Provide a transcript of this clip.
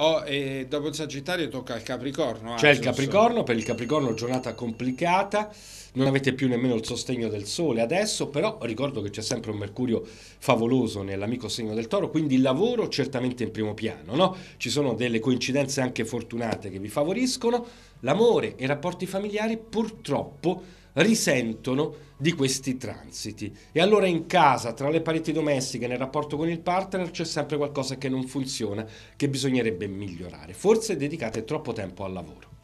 Oh, e dopo il Sagittario tocca il Capricorno. C'è il Capricorno, per il Capricorno giornata complicata, non avete più nemmeno il sostegno del Sole adesso, però ricordo che c'è sempre un Mercurio favoloso nell'amico segno del Toro, quindi il lavoro certamente in primo piano, no? Ci sono delle coincidenze anche fortunate che vi favoriscono, l'amore e i rapporti familiari purtroppo risentono di questi transiti. E allora in casa, tra le pareti domestiche, nel rapporto con il partner, c'è sempre qualcosa che non funziona, che bisognerebbe migliorare, forse dedicate troppo tempo al lavoro.